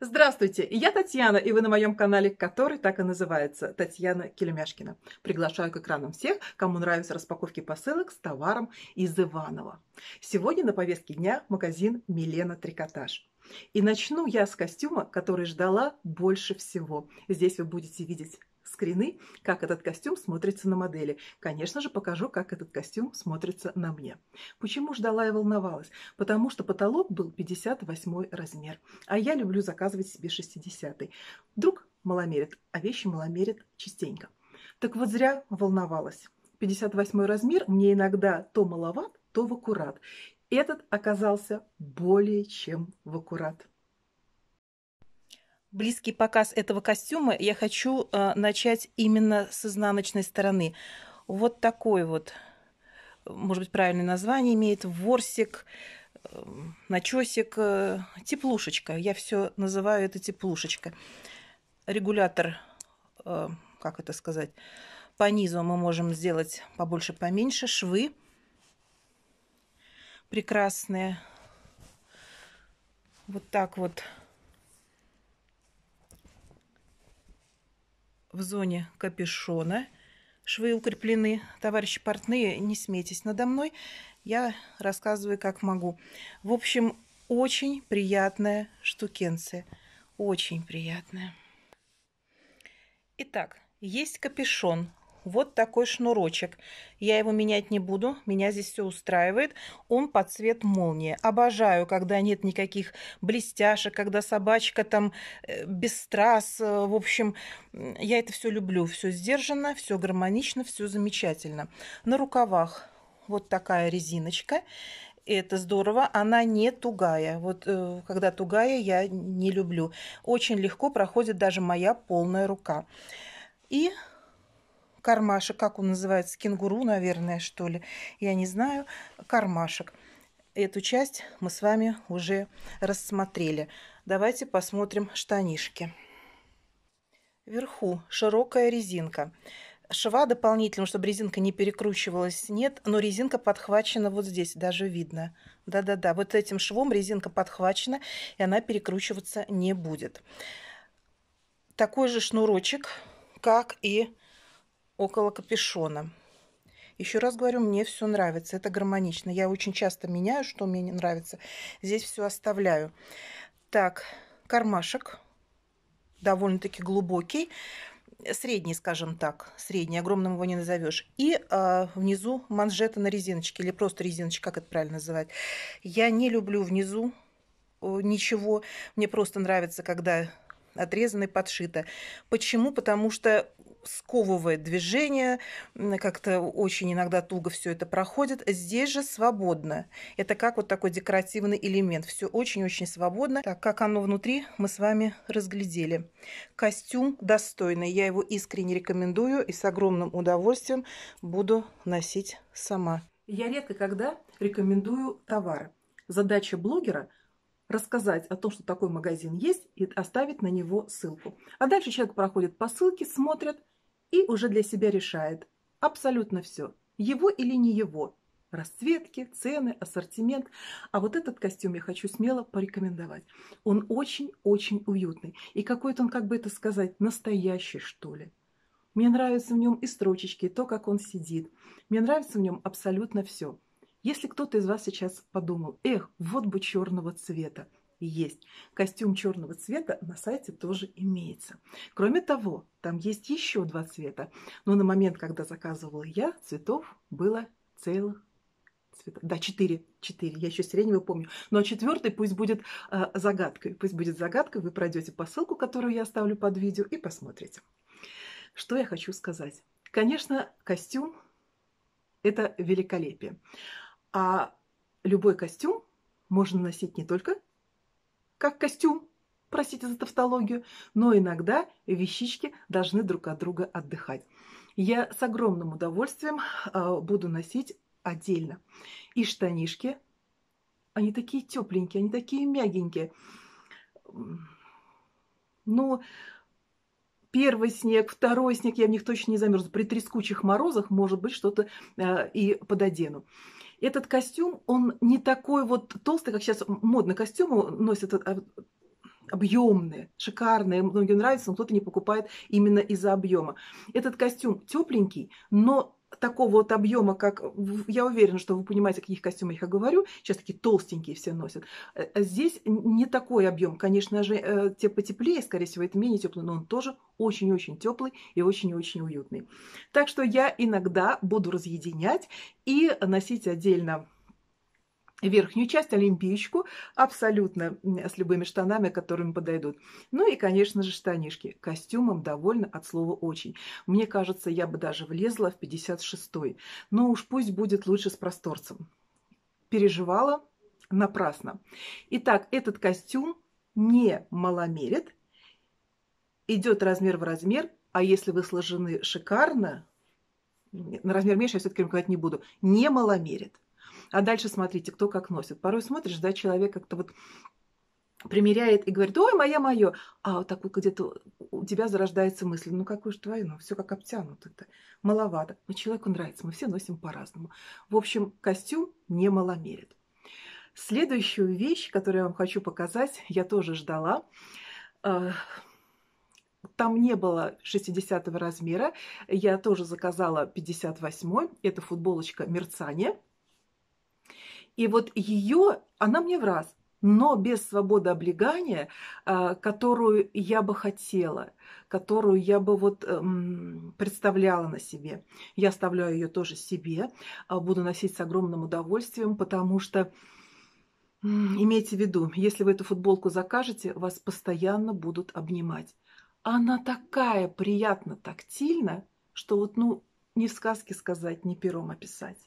Здравствуйте, я Татьяна, и вы на моем канале, который так и называется Татьяна Кельмяшкина. Приглашаю к экранам всех, кому нравятся распаковки посылок с товаром из Иванова. Сегодня на повестке дня магазин Милена Трикотаж. И начну я с костюма, который ждала больше всего. Здесь вы будете видеть скрины, как этот костюм смотрится на модели. Конечно же, покажу, как этот костюм смотрится на мне. Почему ждала и волновалась? Потому что потолок был 58 размер, а я люблю заказывать себе 60. -й. Вдруг маломерит, а вещи маломерит частенько. Так вот зря волновалась. 58 размер мне иногда то маловат, то в аккурат. Этот оказался более чем в аккурат близкий показ этого костюма я хочу э, начать именно с изнаночной стороны. Вот такой вот, может быть, правильное название имеет, ворсик, э, начесик, э, теплушечка. Я все называю это теплушечка. Регулятор, э, как это сказать, по низу мы можем сделать побольше, поменьше. Швы прекрасные. Вот так вот в зоне капюшона. Швы укреплены. Товарищи портные, не смейтесь надо мной. Я рассказываю, как могу. В общем, очень приятная штукенция. Очень приятная. Итак, есть капюшон вот такой шнурочек. Я его менять не буду, меня здесь все устраивает. Он под цвет молнии. Обожаю, когда нет никаких блестяшек, когда собачка там э, без страз. Э, в общем, я это все люблю. Все сдержанно, все гармонично, все замечательно. На рукавах вот такая резиночка. это здорово, она не тугая. Вот э, когда тугая, я не люблю. Очень легко проходит даже моя полная рука. И кармашек, как он называется, кенгуру, наверное, что ли, я не знаю, кармашек. Эту часть мы с вами уже рассмотрели. Давайте посмотрим штанишки. Вверху широкая резинка. Шва дополнительно, чтобы резинка не перекручивалась, нет, но резинка подхвачена вот здесь, даже видно. Да-да-да, вот этим швом резинка подхвачена, и она перекручиваться не будет. Такой же шнурочек, как и около капюшона. Еще раз говорю, мне все нравится, это гармонично. Я очень часто меняю, что мне не нравится. Здесь все оставляю. Так, кармашек довольно-таки глубокий, средний, скажем так, средний, огромным его не назовешь. И э, внизу манжета на резиночке, или просто резиночка, как это правильно называть. Я не люблю внизу ничего, мне просто нравится, когда отрезано и подшито. Почему? Потому что сковывает движение, как-то очень иногда туго все это проходит. Здесь же свободно. Это как вот такой декоративный элемент. Все очень-очень свободно. Так, как оно внутри, мы с вами разглядели. Костюм достойный. Я его искренне рекомендую и с огромным удовольствием буду носить сама. Я редко когда рекомендую товары. Задача блогера рассказать о том, что такой магазин есть, и оставить на него ссылку. А дальше человек проходит по ссылке, смотрит, и уже для себя решает абсолютно все, его или не его, расцветки, цены, ассортимент. А вот этот костюм я хочу смело порекомендовать. Он очень-очень уютный. И какой-то он, как бы это сказать, настоящий, что ли. Мне нравятся в нем и строчечки, и то, как он сидит. Мне нравится в нем абсолютно все. Если кто-то из вас сейчас подумал, эх, вот бы черного цвета, есть. Костюм черного цвета на сайте тоже имеется. Кроме того, там есть еще два цвета. Но на момент, когда заказывала я, цветов было целых цвета. Да, четыре. Четыре. Я еще сиреневый помню. Но ну, а четвертый пусть будет э, загадкой. Пусть будет загадкой. Вы пройдете по ссылку, которую я оставлю под видео, и посмотрите. Что я хочу сказать. Конечно, костюм – это великолепие. А любой костюм можно носить не только как костюм, простите за тавтологию, но иногда вещички должны друг от друга отдыхать. Я с огромным удовольствием а, буду носить отдельно. И штанишки, они такие тепленькие, они такие мягенькие. Ну, первый снег, второй снег, я в них точно не замерзну. При трескучих морозах, может быть, что-то а, и пододену. Этот костюм, он не такой вот толстый, как сейчас модно костюмы носят, а, объемные, шикарные, многим нравится, но кто-то не покупает именно из-за объема. Этот костюм тепленький, но такого вот объема, как я уверена, что вы понимаете, о каких костюмах я говорю, сейчас такие толстенькие все носят. Э, э, здесь не такой объем, конечно же, э, те потеплее, скорее всего, это менее теплый, но он тоже очень-очень теплый и очень-очень уютный. Так что я иногда буду разъединять и носить отдельно верхнюю часть, олимпиечку, абсолютно с любыми штанами, которыми подойдут. Ну и, конечно же, штанишки. Костюмом довольно от слова «очень». Мне кажется, я бы даже влезла в 56-й. Но уж пусть будет лучше с просторцем. Переживала напрасно. Итак, этот костюм не маломерит, идет размер в размер, а если вы сложены шикарно, на размер меньше я все-таки рекомендовать не буду, не маломерит. А дальше смотрите, кто как носит. Порой смотришь, да, человек как-то вот примеряет и говорит, ой, моя, мое. А вот такой вот где-то у тебя зарождается мысль, ну какую же твою, ну все как обтянуто это маловато. Но человеку нравится, мы все носим по-разному. В общем, костюм не маломерит. Следующую вещь, которую я вам хочу показать, я тоже ждала. А, там не было 60 размера. Я тоже заказала 58 -й. Это футболочка мерцания. И вот ее, она мне в раз, но без свободы облегания, а, которую я бы хотела, которую я бы вот эм, представляла на себе. Я оставляю ее тоже себе, а, буду носить с огромным удовольствием, потому что имейте в виду, если вы эту футболку закажете, вас постоянно будут обнимать. Она такая приятно тактильна, что вот ну ни в сказке сказать, ни пером описать.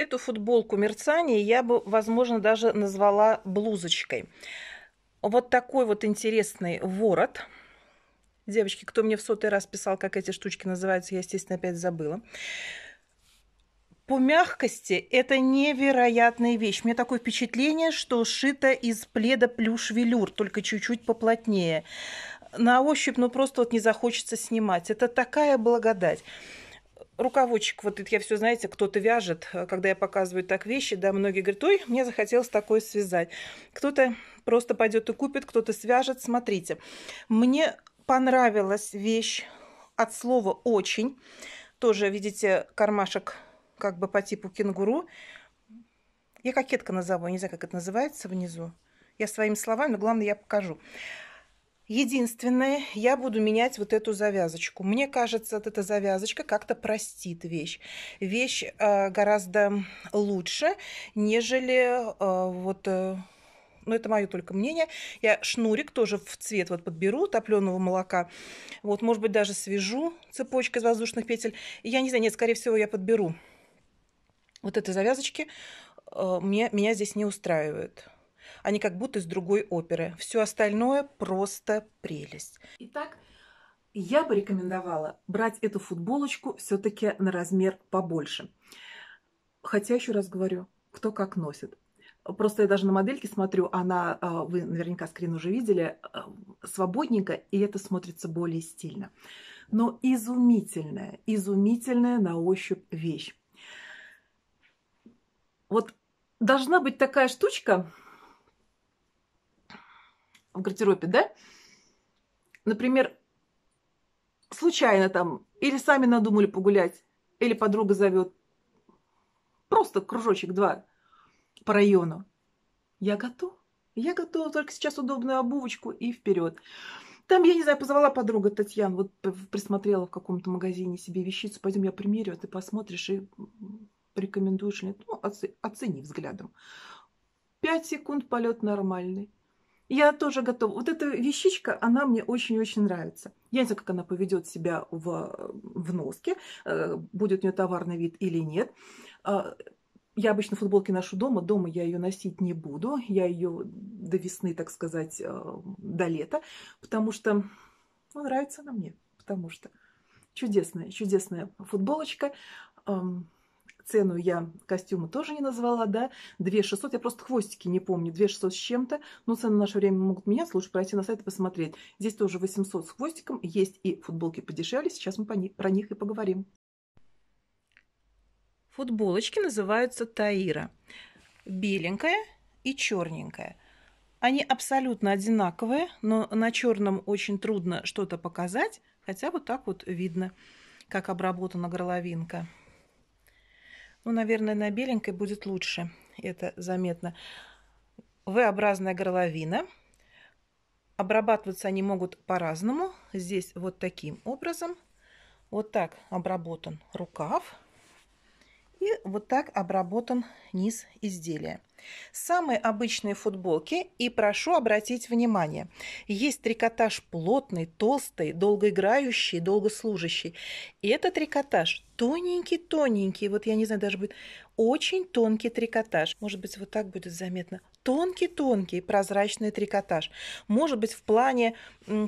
Эту футболку мерцания я бы, возможно, даже назвала блузочкой. Вот такой вот интересный ворот. Девочки, кто мне в сотый раз писал, как эти штучки называются, я, естественно, опять забыла. По мягкости это невероятная вещь. У меня такое впечатление, что шито из пледа плюш-велюр, только чуть-чуть поплотнее. На ощупь, ну, просто вот не захочется снимать. Это такая благодать рукавочек, вот это я все, знаете, кто-то вяжет, э, когда я показываю так вещи, да, многие говорят, ой, мне захотелось такое связать. Кто-то просто пойдет и купит, кто-то свяжет. Смотрите, мне понравилась вещь от слова «очень». Тоже, видите, кармашек как бы по типу кенгуру. Я кокетка назову, не знаю, как это называется внизу. Я своими словами, но главное, я покажу. Единственное, я буду менять вот эту завязочку. Мне кажется, вот эта завязочка как-то простит вещь. Вещь э, гораздо лучше, нежели э, вот... Э, ну, это мое только мнение. Я шнурик тоже в цвет вот подберу топленого молока. Вот, может быть, даже свяжу цепочкой из воздушных петель. Я не знаю, нет, скорее всего, я подберу вот этой завязочки. Э, меня меня здесь не устраивает. Они как будто из другой оперы. Все остальное просто прелесть. Итак, я бы рекомендовала брать эту футболочку все-таки на размер побольше. Хотя, еще раз говорю, кто как носит. Просто я даже на модельке смотрю, она, э, вы наверняка скрин уже видели, э, свободненько, и это смотрится более стильно. Но изумительная, изумительная на ощупь вещь. Вот должна быть такая штучка, в гардеробе, да? Например, случайно там или сами надумали погулять, или подруга зовет. Просто кружочек два по району. Я готов. Я готова только сейчас удобную обувочку и вперед. Там, я не знаю, позвала подруга Татьяна, вот присмотрела в каком-то магазине себе вещицу, пойдем я примерю, а ты посмотришь и порекомендуешь Ну, оцени, оцени взглядом. Пять секунд полет нормальный. Я тоже готова. Вот эта вещичка, она мне очень-очень нравится. Я не знаю, как она поведет себя в, в носке, э, будет у нее товарный вид или нет. А, я обычно футболки ношу дома, дома я ее носить не буду. Я ее до весны, так сказать, э, до лета, потому что ну, нравится она мне, потому что чудесная, чудесная футболочка цену я костюмы тоже не назвала, да, 2600, я просто хвостики не помню, 2600 с чем-то, но цены в наше время могут меняться, лучше пройти на сайт и посмотреть. Здесь тоже 800 с хвостиком, есть и футболки подешевле, сейчас мы про них и поговорим. Футболочки называются Таира. Беленькая и черненькая. Они абсолютно одинаковые, но на черном очень трудно что-то показать, хотя вот так вот видно, как обработана горловинка. Ну, наверное, на беленькой будет лучше. Это заметно. V-образная горловина. Обрабатываться они могут по-разному. Здесь вот таким образом. Вот так обработан рукав. И вот так обработан низ изделия. Самые обычные футболки и прошу обратить внимание. Есть трикотаж плотный, толстый, долгоиграющий, долгослужащий. И этот трикотаж тоненький-тоненький, вот я не знаю, даже будет очень тонкий трикотаж. Может быть, вот так будет заметно. Тонкий-тонкий прозрачный трикотаж. Может быть, в плане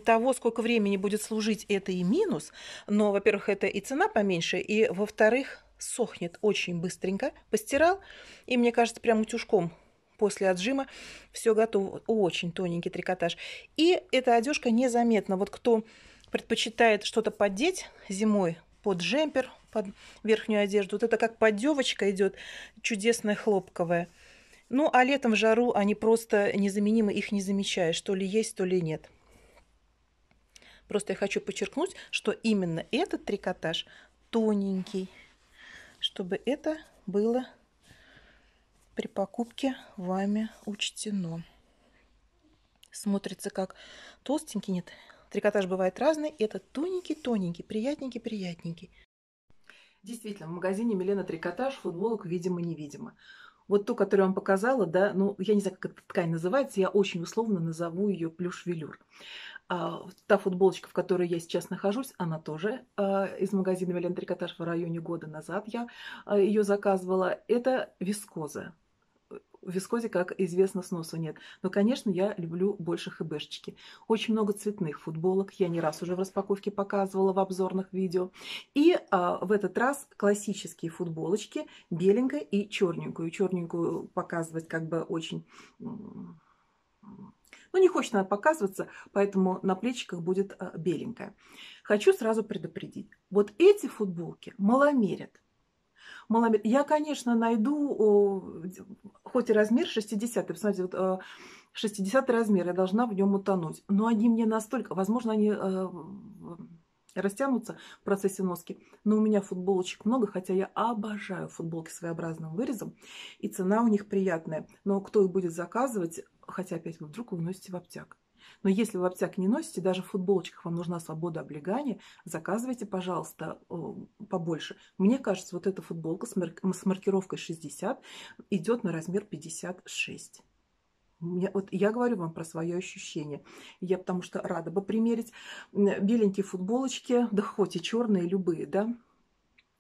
того, сколько времени будет служить, это и минус. Но, во-первых, это и цена поменьше, и, во-вторых, сохнет очень быстренько. Постирал, и мне кажется, прям утюжком после отжима все готово. Очень тоненький трикотаж. И эта одежка незаметна. Вот кто предпочитает что-то поддеть зимой под джемпер, под верхнюю одежду, вот это как поддевочка идет чудесная хлопковая. Ну, а летом в жару они просто незаменимы, их не замечаешь, то ли есть, то ли нет. Просто я хочу подчеркнуть, что именно этот трикотаж тоненький, чтобы это было при покупке вами учтено. Смотрится как толстенький, нет, трикотаж бывает разный, этот тоненький-тоненький, приятненький-приятненький. Действительно, в магазине Милена Трикотаж футболок видимо-невидимо. Вот ту, которую я вам показала, да, ну, я не знаю, как эта ткань называется, я очень условно назову ее плюш-велюр. А, та футболочка, в которой я сейчас нахожусь, она тоже а, из магазина Вален Трикотаж в районе года назад я а, ее заказывала. Это вискоза в вискозе, как известно, сносу нет. Но, конечно, я люблю больше хэбэшечки. Очень много цветных футболок. Я не раз уже в распаковке показывала в обзорных видео. И а, в этот раз классические футболочки, беленькая и черненькую. Черненькую показывать как бы очень... Ну, не хочет она показываться, поэтому на плечиках будет а, беленькая. Хочу сразу предупредить. Вот эти футболки маломерят. Маломер... Я, конечно, найду, хоть и размер 60, посмотрите, вот 60 э, размер, я должна в нем утонуть. Но они мне настолько, возможно, они э, растянутся в процессе носки. Но у меня футболочек много, хотя я обожаю футболки с своеобразным вырезом. И цена у них приятная. Но кто их будет заказывать, хотя опять вы вдруг вы носите в обтяг. Но если вы обтяг не носите, даже в футболочках вам нужна свобода облегания, заказывайте, пожалуйста, э, побольше. Мне кажется, вот эта футболка с маркировкой 60 идет на размер 56. Мне, вот я говорю вам про свое ощущение. Я потому что рада бы примерить беленькие футболочки, да хоть и черные, любые, да,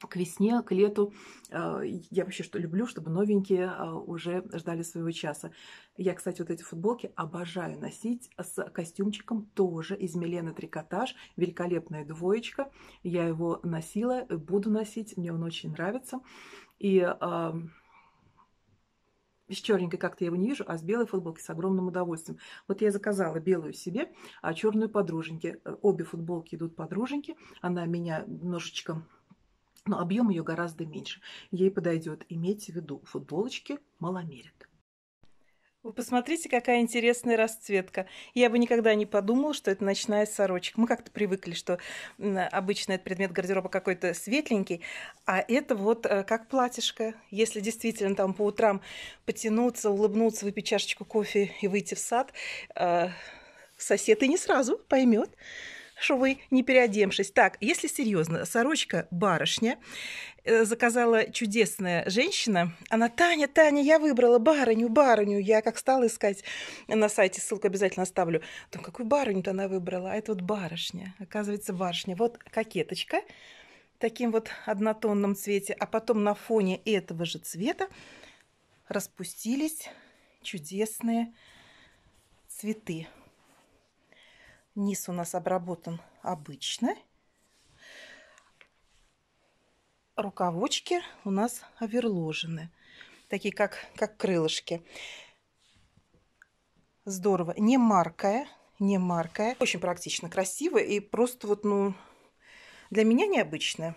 к весне, к лету. Э, я вообще что люблю, чтобы новенькие э, уже ждали своего часа. Я, кстати, вот эти футболки обожаю носить с костюмчиком тоже из Милены Трикотаж. Великолепная двоечка. Я его носила, э, буду носить, мне он очень нравится. И с черненькой как-то я его не вижу, а с белой футболки с огромным удовольствием. Вот я заказала белую себе, а черную подруженьке. Обе футболки идут подруженьке. Она меня немножечко но объем ее гораздо меньше. Ей подойдет, имейте в виду, футболочки маломерят. Вы посмотрите, какая интересная расцветка. Я бы никогда не подумала, что это ночная сорочка. Мы как-то привыкли, что обычно этот предмет гардероба какой-то светленький, а это вот э, как платьишко. Если действительно там по утрам потянуться, улыбнуться, выпить чашечку кофе и выйти в сад, э, сосед и не сразу поймет, что вы не переодемшись. Так, если серьезно, сорочка барышня э, заказала чудесная женщина. Она, Таня, Таня, я выбрала барыню, барыню. Я как стала искать на сайте, ссылку обязательно оставлю. Там, какую барыню-то она выбрала? А это вот барышня. Оказывается, барышня. Вот кокеточка таким вот однотонном цвете. А потом на фоне этого же цвета распустились чудесные цветы. Низ у нас обработан обычно. Рукавочки у нас оверложены, такие как, как крылышки. Здорово, не маркая, не маркая. Очень практично, красиво и просто вот, ну, для меня необычно.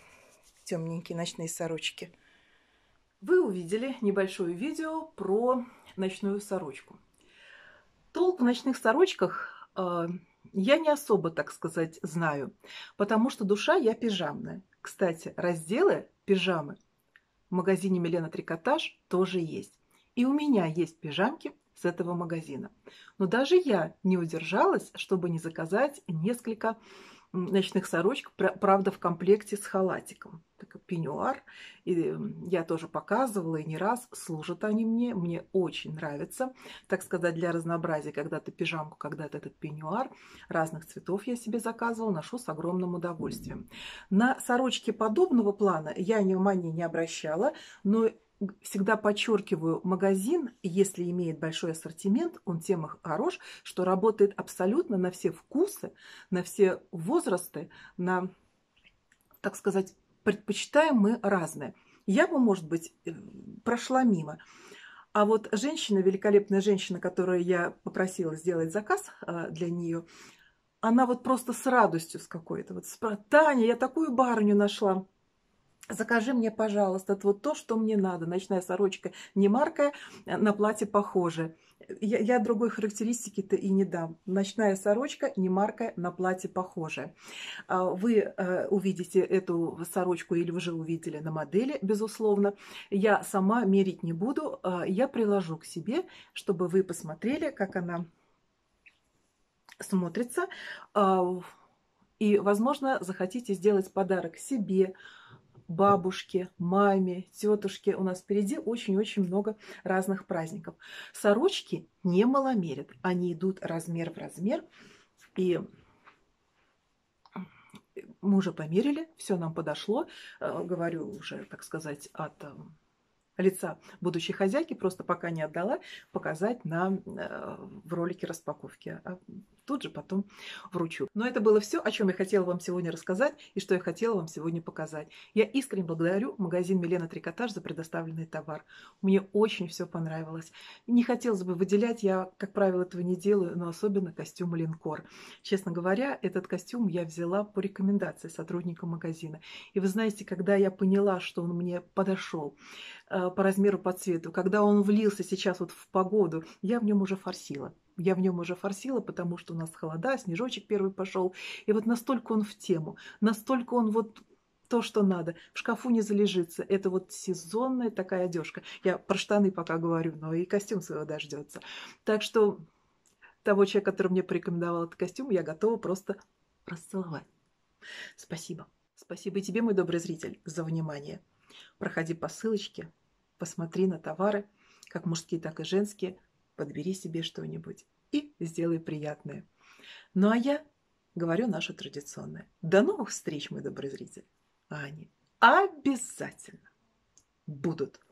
Темненькие ночные сорочки. Вы увидели небольшое видео про ночную сорочку. Толк в ночных сорочках э я не особо, так сказать, знаю, потому что душа я пижамная. Кстати, разделы пижамы в магазине Милена Трикотаж тоже есть. И у меня есть пижамки с этого магазина. Но даже я не удержалась, чтобы не заказать несколько ночных сорочек, правда, в комплекте с халатиком так пеньюар. И я тоже показывала, и не раз служат они мне. Мне очень нравится, так сказать, для разнообразия. Когда-то пижамку, когда-то этот пеньюар. Разных цветов я себе заказывала, ношу с огромным удовольствием. На сорочки подобного плана я внимания не обращала, но всегда подчеркиваю, магазин, если имеет большой ассортимент, он тем и хорош, что работает абсолютно на все вкусы, на все возрасты, на, так сказать, предпочитаем мы разное. Я бы, может быть, э, прошла мимо. А вот женщина, великолепная женщина, которую я попросила сделать заказ э, для нее, она вот просто с радостью с какой-то. Вот, Таня, я такую барню нашла. Закажи мне, пожалуйста, вот то, что мне надо. Ночная сорочка не маркая, э, на платье похоже. Я, я другой характеристики-то и не дам. Ночная сорочка не маркая, на платье похоже. А, вы э, увидите эту сорочку или уже увидели на модели, безусловно. Я сама мерить не буду. А, я приложу к себе, чтобы вы посмотрели, как она смотрится. А, и, возможно, захотите сделать подарок себе, бабушке, маме, тетушке. У нас впереди очень-очень много разных праздников. Сорочки не маломерят. Они идут размер в размер. И мы уже померили, все нам подошло. Э, говорю уже, так сказать, от э, лица будущей хозяйки, просто пока не отдала, показать на, э, в ролике распаковки. А тут же потом вручу. Но это было все, о чем я хотела вам сегодня рассказать и что я хотела вам сегодня показать. Я искренне благодарю магазин Милена Трикотаж за предоставленный товар. Мне очень все понравилось. Не хотелось бы выделять, я, как правило, этого не делаю, но особенно костюм линкор. Честно говоря, этот костюм я взяла по рекомендации сотрудника магазина. И вы знаете, когда я поняла, что он мне подошел, Э, по размеру, по цвету, когда он влился сейчас вот в погоду, я в нем уже форсила. Я в нем уже форсила, потому что у нас холода, снежочек первый пошел. И вот настолько он в тему, настолько он вот то, что надо. В шкафу не залежится. Это вот сезонная такая одежка. Я про штаны пока говорю, но и костюм своего дождется. Так что того человека, который мне порекомендовал этот костюм, я готова просто расцеловать. Спасибо. Спасибо и тебе, мой добрый зритель, за внимание. Проходи по ссылочке, посмотри на товары, как мужские, так и женские, подбери себе что-нибудь и сделай приятное. Ну а я говорю наше традиционное. До новых встреч, мой добрый зритель. А они обязательно будут